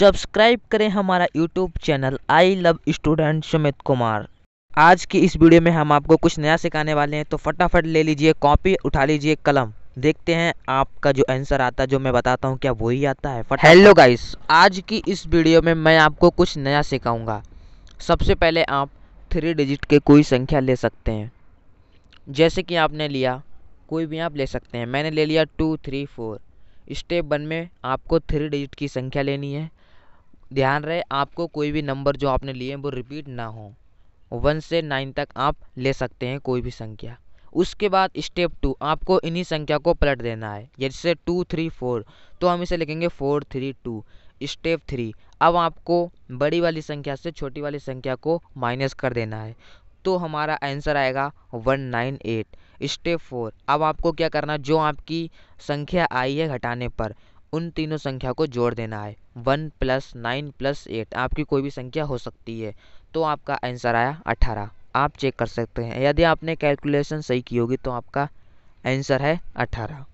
subscribe करें हमारा YouTube channel I love student Sumit Kumar आज की इस वीडियो में हम आपको कुछ नया सिखाने वाले हैं तो फटाफट ले लीजिए कॉपी उठा लीजिए कलम देखते हैं आपका जो आंसर आता है जो मैं बताता हूँ क्या वही आता है हेलो गाइस आज की इस वीडियो में मैं आपको कुछ नया सिखाऊंगा सबसे पहले आप थ्री डिजिट के कोई संख्या ले सकते हैं जैसे कि आपने लिया कोई भी आप ले सकते हैं मैंने ले लिया two three four step one में आपको थ्री डिजिट की संख्या लेनी है ध्यान रहे आपको कोई भी नंबर जो आपने लिए हैं वो रिपीट ना हो वन से नाइन तक आप ले सकते हैं कोई भी संख्या उसके बाद स्टेप टू आपको इन्हीं संख्या को पलट देना है जैसे टू थ्री फोर तो हम इसे लिखेंगे four three two step three अब आपको बड़ी वाली संख्या से छोटी वाली संख्या को माइनस कर देना है तो हमारा आंसर आएगा one nine eight step four अब आपको क्या करना जो आपकी संख्या आई है घटाने पर उन तीनों संख्या को जोड़ देना है one plus nine plus eight आपकी कोई भी संख्या हो सकती है तो आपका आंसर आया अठारह आप चेक कर सकते हैं यदि आपने कैलकुलेशन सही की होगी तो आपका आंसर है अठारह